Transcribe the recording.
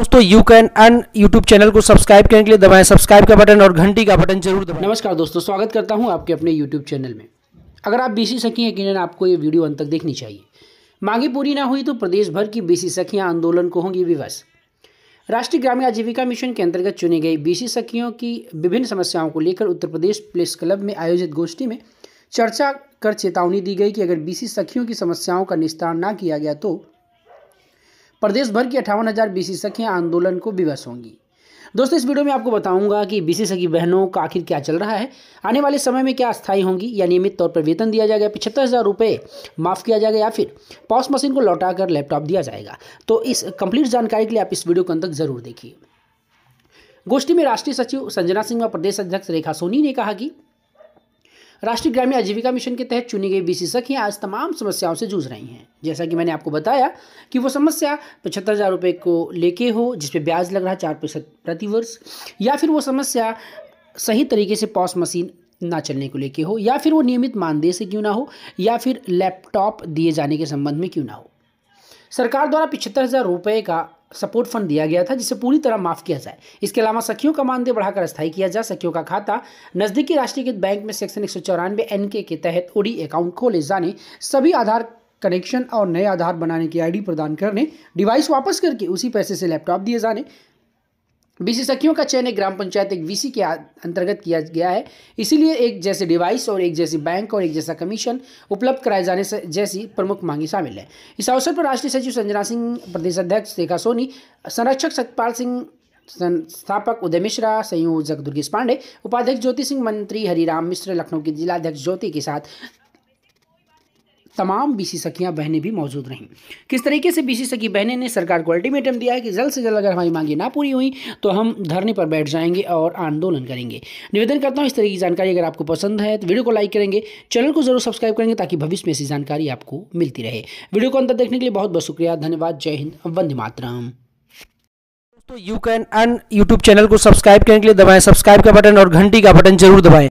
दोस्तों you can अन YouTube channel को सब्सक्राइब करने के लिए दबाएं सब्सक्राइब का बटन और घंटी का बटन जरूर दबाएं नमस्कार दोस्तों स्वागत करता हूं आपके अपने यूट्यूब चैनल में अगर आप बीसी सखी हैं यकीन आपको ये वीडियो अंत तक देखनी चाहिए मांगी पूरी ना हुई तो प्रदेश भर की बीसी सखियाँ आंदोलन को होंगी विवश राष्ट्रीय ग्रामीण आजीविका मिशन के अंतर्गत चुनी गई बीसी सखियों की विभिन्न समस्याओं को लेकर उत्तर प्रदेश प्रेस क्लब में आयोजित गोष्ठी में चर्चा कर चेतावनी दी गई कि अगर बीसी सखियों की समस्याओं का निस्तारण ना किया गया तो प्रदेश भर की अठावन हज़ार बीसी सखियाँ आंदोलन को विवश होंगी दोस्तों इस वीडियो में आपको बताऊंगा कि बीसी सखी बहनों का आखिर क्या चल रहा है आने वाले समय में क्या स्थायी होंगी या नियमित तौर पर वेतन दिया जाएगा पिछहत्तर हज़ार रुपये माफ़ किया जाएगा या फिर पॉस मशीन को लौटा कर लैपटॉप दिया जाएगा तो इस कंप्लीट जानकारी के लिए आप इस वीडियो को अंत तक ज़रूर देखिए गोष्ठी में राष्ट्रीय सचिव संजना सिंह व प्रदेश अध्यक्ष रेखा सोनी ने कहा कि राष्ट्रीय ग्रामीण आजीविका मिशन के तहत चुनी गई बीस सखियाँ आज तमाम समस्याओं से जूझ रही हैं जैसा कि मैंने आपको बताया कि वो समस्या पचहत्तर हज़ार रुपये को लेके हो जिसपे ब्याज लग रहा है चार प्रतिशत प्रतिवर्ष या फिर वो समस्या सही तरीके से पॉस मशीन ना चलने को लेके हो या फिर वो नियमित मानदेय से क्यों ना हो या फिर लैपटॉप दिए जाने के संबंध में क्यों ना हो सरकार द्वारा पिछहत्तर हज़ार रुपये का सपोर्ट फंड दिया गया था जिसे पूरी तरह माफ किया जाए इसके अलावा सखियों का मानदेय बढ़ाकर स्थायी किया जाए सखियों का खाता नजदीकी राष्ट्रीयकृत बैंक में सेक्शन एक सौ चौरानवे एन के तहत ओडी अकाउंट खोले जाने सभी आधार कनेक्शन और नए आधार बनाने की आईडी प्रदान करने डिवाइस वापस करके उसी पैसे से लैपटॉप दिए जाने विशेषज्ञों का चयन एक ग्राम पंचायत एक वीसी के अंतर्गत किया गया है इसीलिए एक जैसे डिवाइस और एक जैसी बैंक और एक जैसा कमीशन उपलब्ध कराए जाने से जैसी प्रमुख मांगे शामिल है इस अवसर पर राष्ट्रीय सचिव संजना सिंह प्रदेश अध्यक्ष रेखा सोनी संरक्षक सतपाल सिंह संस्थापक उदय मिश्रा संयोजक दुर्गेश पांडे उपाध्यक्ष ज्योति सिंह मंत्री हरिराम मिश्र लखनऊ के जिलाध्यक्ष ज्योति के साथ तमाम बीसी सखियाँ बहनें भी मौजूद रहीं किस तरीके से बीसी सखी बहनें ने सरकार को अल्टीमेटम दिया है कि जल्द से जल्द अगर हमारी मांगे ना पूरी हुई तो हम धरने पर बैठ जाएंगे और आंदोलन करेंगे निवेदन करता हूँ इस तरह की जानकारी अगर आपको पसंद है तो वीडियो को लाइक करेंगे चैनल को जरूर सब्सक्राइब करेंगे ताकि भविष्य में ऐसी जानकारी आपको मिलती रहे वीडियो को अंतर देखने के लिए बहुत बहुत शुक्रिया धन्यवाद जय हिंद वंदे मातरम दोस्तों यू कैन अन यूट्यूब चैनल को सब्सक्राइब करने के लिए दबाएं सब्सक्राइब का बटन और घंटी का बटन जरूर दबाएं